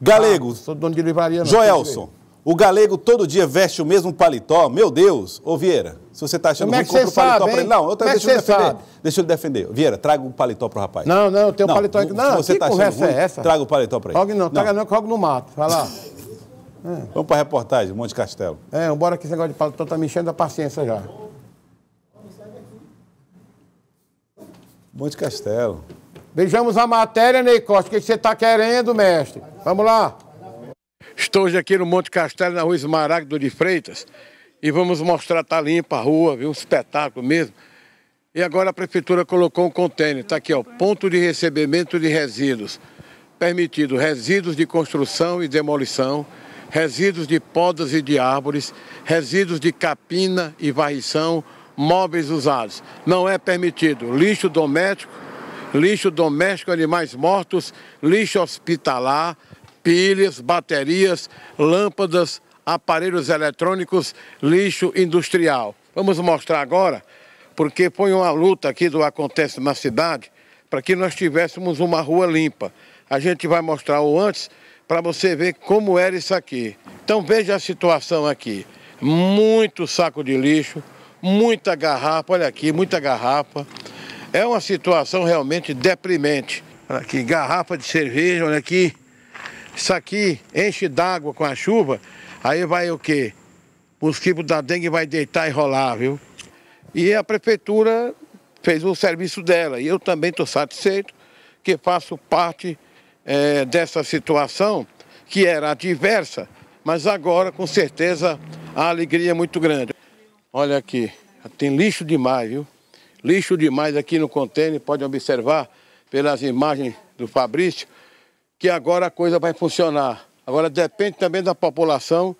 Galego. Ah, dono de livraria, não. Joelson. O galego todo dia veste o mesmo paletó. Meu Deus, ô Vieira, se você está achando é que compra o paletó pra ele. Não, eu também deixa ele defender. Sabe? Deixa ele defender. Vieira, traga o paletó para o rapaz. Não, não, eu tenho não, paletó aqui. Não, se você está achando ruim, é essa? traga o paletó para ele. Rogue não, traga não, que rogue no mato. Vai lá. é. Vamos para a reportagem, Monte Castelo. É, bora que esse negócio de paletó está me enchendo a paciência já. Monte Castelo. Vejamos a matéria, Ney Costa. O que você está querendo, mestre? Vamos lá. Estou hoje aqui no Monte Castelo, na rua Esmaragdo de Freitas, e vamos mostrar, tá limpa a rua, viu? um espetáculo mesmo. E agora a prefeitura colocou um contêiner, está aqui, ó, ponto de recebimento de resíduos. Permitido resíduos de construção e demolição, resíduos de podas e de árvores, resíduos de capina e varrição, móveis usados. Não é permitido lixo doméstico, lixo doméstico, animais mortos, lixo hospitalar, pilhas, baterias, lâmpadas, aparelhos eletrônicos, lixo industrial. Vamos mostrar agora, porque foi uma luta aqui do Acontece na cidade para que nós tivéssemos uma rua limpa. A gente vai mostrar o antes para você ver como era isso aqui. Então veja a situação aqui. Muito saco de lixo, muita garrafa, olha aqui, muita garrafa. É uma situação realmente deprimente. Olha aqui, garrafa de cerveja, olha aqui. Isso aqui enche d'água com a chuva, aí vai o quê? O mosquito da dengue vai deitar e rolar, viu? E a prefeitura fez o serviço dela. E eu também estou satisfeito que faço parte é, dessa situação que era adversa, mas agora, com certeza, a alegria é muito grande. Olha aqui, tem lixo demais, viu? lixo demais aqui no contêiner, pode observar pelas imagens do Fabrício, que agora a coisa vai funcionar. Agora depende também da população,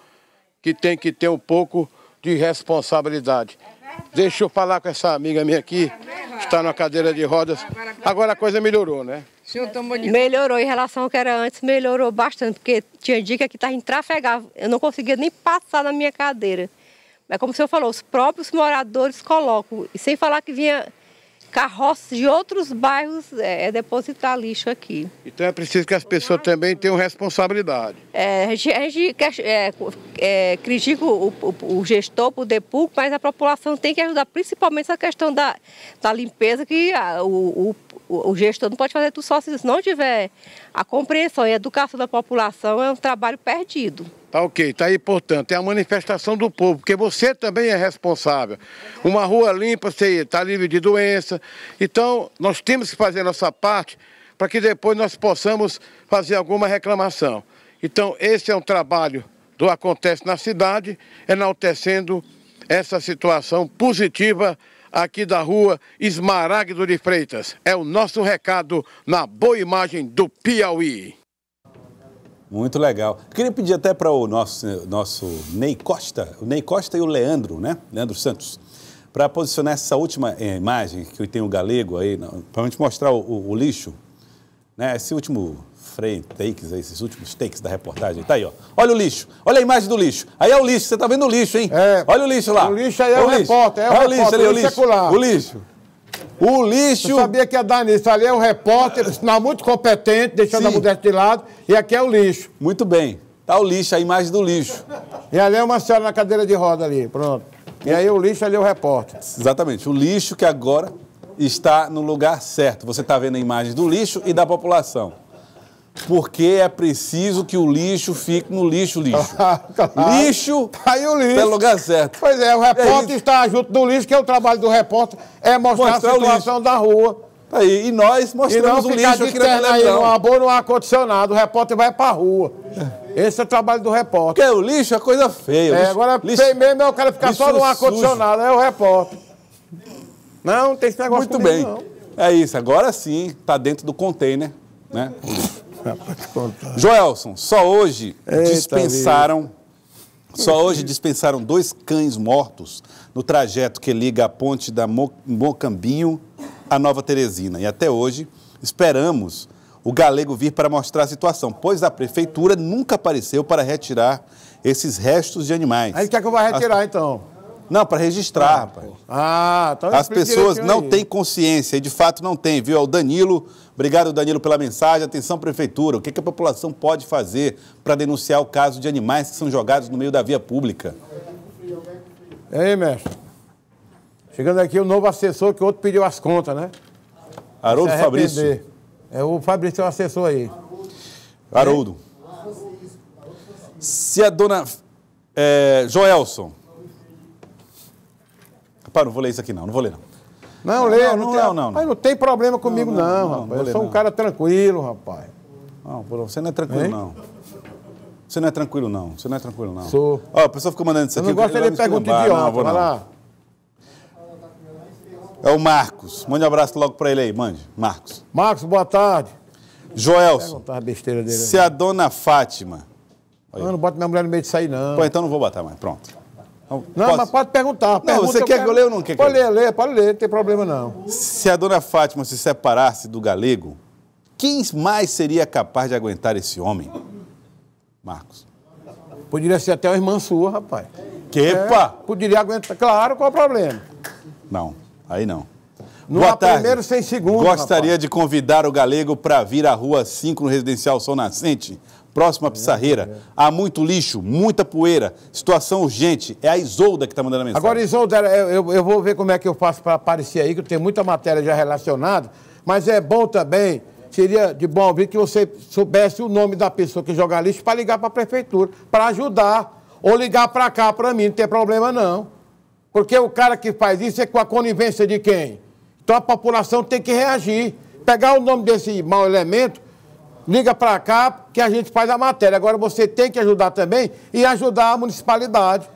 que tem que ter um pouco de responsabilidade. É Deixa eu falar com essa amiga minha aqui, é que está na cadeira de rodas. Agora a coisa melhorou, né? Melhorou em relação ao que era antes, melhorou bastante, porque tinha dica que estava em trafegar, eu não conseguia nem passar na minha cadeira. Mas é como o senhor falou, os próprios moradores colocam. E sem falar que vinha carroças de outros bairros é, é depositar lixo aqui. Então é preciso que as pessoas também tenham responsabilidade. É, a gente, a gente é, é, critica o, o, o, gestor, o poder público, mas a população tem que ajudar, principalmente essa questão da, da limpeza, que a, o, o, o, gestor não pode fazer tudo só se não tiver a compreensão e a educação da população, é um trabalho perdido. Tá ok, tá aí, portanto, é a manifestação do povo, porque você também é responsável. Uma rua limpa, você está livre de doença. Então, nós temos que fazer a nossa parte para que depois nós possamos fazer alguma reclamação. Então, esse é um trabalho do Acontece na Cidade, enaltecendo essa situação positiva aqui da rua Esmaragdo de Freitas. É o nosso recado na boa imagem do Piauí. Muito legal. queria pedir até para o nosso, nosso Ney Costa, o Ney Costa e o Leandro, né? Leandro Santos, para posicionar essa última eh, imagem que tem o galego aí, para a gente mostrar o, o, o, lixo, né? Esse último frame takes, esses últimos takes da reportagem. Tá aí, ó. Olha o lixo. Olha a imagem do lixo. Aí é o lixo. Você tá vendo o lixo, hein? É, Olha o lixo lá. O lixo aí é, é o, o repórter. É, o, repórter, lixo, ali, é o lixo. O lixo. O lixo. Eu sabia que ia dar nisso. Ali é o repórter, profissional muito competente, deixando Sim. a mulher de lado, e aqui é o lixo. Muito bem. Tá o lixo, a imagem do lixo. E ali é uma senhora na cadeira de roda ali, pronto. E aí o lixo ali é o repórter. Exatamente. O lixo que agora está no lugar certo. Você está vendo a imagem do lixo e da população. Porque é preciso que o lixo fique no lixo, lixo. Ah, tá. Lixo, tá aí o lixo. pelo lugar certo. Pois é, o é repórter é está junto do lixo, que é o trabalho do repórter, é mostrar, mostrar a situação da rua. Tá aí, e nós mostramos e o lixo aqui na televisão. aí numa boa, num ar-condicionado, o repórter vai pra rua. Esse é o trabalho do repórter. é o lixo é coisa feia. É, agora lixo, feio mesmo é o cara ficar só no ar-condicionado, é o repórter. Não, não tem esse negócio Muito comigo, bem. Não. É isso, agora sim, tá dentro do container, né? Joelson, só hoje Eita dispensaram. Vida. Só hoje dispensaram dois cães mortos no trajeto que liga a ponte da Mo Mocambinho à Nova Teresina. E até hoje esperamos o galego vir para mostrar a situação, pois a prefeitura nunca apareceu para retirar esses restos de animais. Aí quer que eu vá retirar, As... então? Não, para registrar, ah, rapaz. Pô. Ah, então As é pessoas não têm consciência, e de fato não tem, viu? É o Danilo, obrigado Danilo pela mensagem. Atenção, Prefeitura, o que, que a população pode fazer para denunciar o caso de animais que são jogados no meio da via pública? E aí, mestre? Chegando aqui o novo assessor que o outro pediu as contas, né? Haroldo Fabrício. É, o Fabrício é o assessor aí. Haroldo. Se a dona é, Joelson não vou ler isso aqui não, não vou ler não. Não, não não, não, tem, não, não, Mas não tem problema comigo não, não, não rapaz. eu sou um cara tranquilo, rapaz. Não, você não é tranquilo hein? não. Você não é tranquilo não, você não é tranquilo não. Sou. Ó, oh, a pessoa ficou mandando isso aqui. Eu não gosto de pergunta idiota, não, vou, vai lá. É o Marcos. Mande um abraço logo para ele aí, mande. Marcos. Marcos, boa tarde. Joelson. besteira dele. Se a dona Fátima. Olha. não bota minha mulher no meio de sair, não. Pô, então não vou botar mais. Pronto. Não, Posso? mas pode perguntar. Pergunta, não, você quer que eu leia ou não quer pode que eu leia? Ler, pode ler, não tem problema não. Se a dona Fátima se separasse do galego, quem mais seria capaz de aguentar esse homem? Marcos. Poderia ser até uma irmã sua, rapaz. Quepa! É, poderia aguentar. Claro, qual é o problema? Não, aí não. no primeiro sem segundo. Gostaria rapaz. de convidar o galego para vir à Rua 5 no Residencial Sol Nascente próximo à Pissarreira. Há muito lixo, muita poeira, situação urgente. É a Isolda que está mandando a mensagem. Agora, Isolda, eu, eu vou ver como é que eu faço para aparecer aí, que eu tenho muita matéria já relacionada, mas é bom também seria de bom ouvir que você soubesse o nome da pessoa que joga lixo para ligar para a prefeitura, para ajudar. Ou ligar para cá, para mim, não tem problema não. Porque o cara que faz isso é com a conivência de quem? Então a população tem que reagir. Pegar o nome desse mau elemento liga para cá que a gente faz a matéria. Agora você tem que ajudar também e ajudar a municipalidade